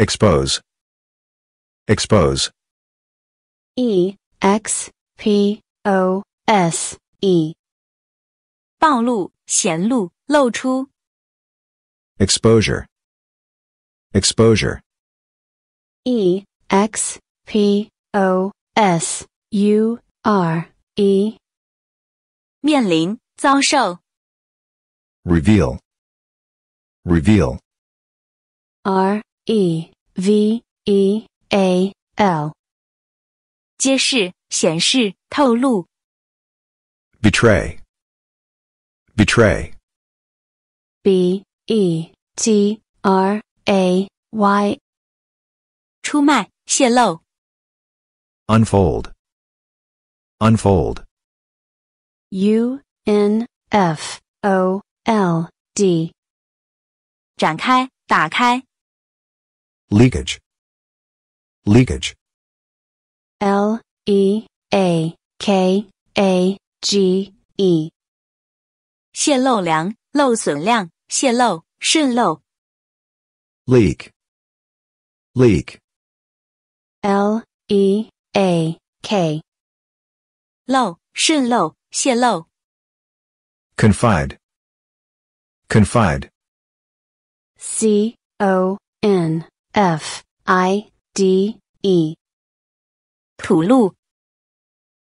expose expose e x p o s e 暴露、显露、露出。exposure exposure e x p o s u r e 面临、遭受。reveal reveal r E V E A L，揭示、显示、透露。Betray, betray. B E T R A Y，出卖、泄露。Unfold, unfold. U N F O L D，展开、打开。Leakage. Leakage. L E A K A G E。泄漏量、漏损量、泄漏、渗漏。Leak. Leak. L E A K。漏、渗漏、泄漏。Confide. Confide. C O N F I D E. D E。土路